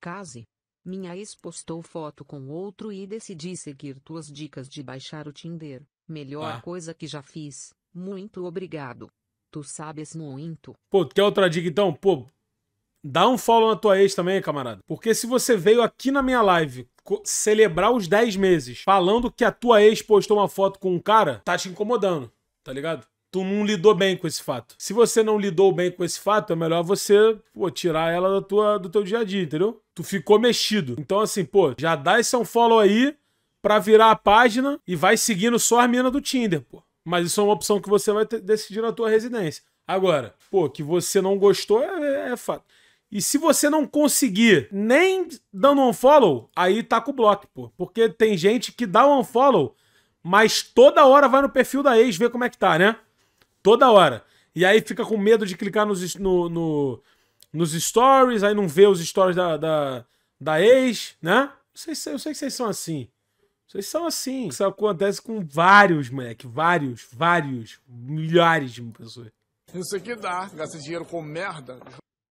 Case. Minha ex postou foto com outro e decidi seguir tuas dicas de baixar o Tinder. Melhor ah. coisa que já fiz. Muito obrigado. Tu sabes muito. Pô, tu quer outra dica então? Pô, dá um follow na tua ex também, camarada. Porque se você veio aqui na minha live celebrar os 10 meses falando que a tua ex postou uma foto com um cara, tá te incomodando, tá ligado? tu não lidou bem com esse fato. Se você não lidou bem com esse fato, é melhor você pô, tirar ela da tua, do teu dia a dia, entendeu? Tu ficou mexido. Então, assim, pô, já dá esse um follow aí pra virar a página e vai seguindo só a mina do Tinder, pô. Mas isso é uma opção que você vai decidir na tua residência. Agora, pô, que você não gostou é, é, é fato. E se você não conseguir nem dando um follow, aí tá com o bloco, pô. Porque tem gente que dá um follow, mas toda hora vai no perfil da ex ver como é que tá, né? Toda hora. E aí fica com medo de clicar nos, no, no, nos stories, aí não vê os stories da, da, da ex, né? Eu sei, eu sei que vocês são assim. Vocês são assim. Isso acontece com vários, moleque. Vários, vários. Milhares de pessoas. Isso aqui dá. Gasta dinheiro com merda.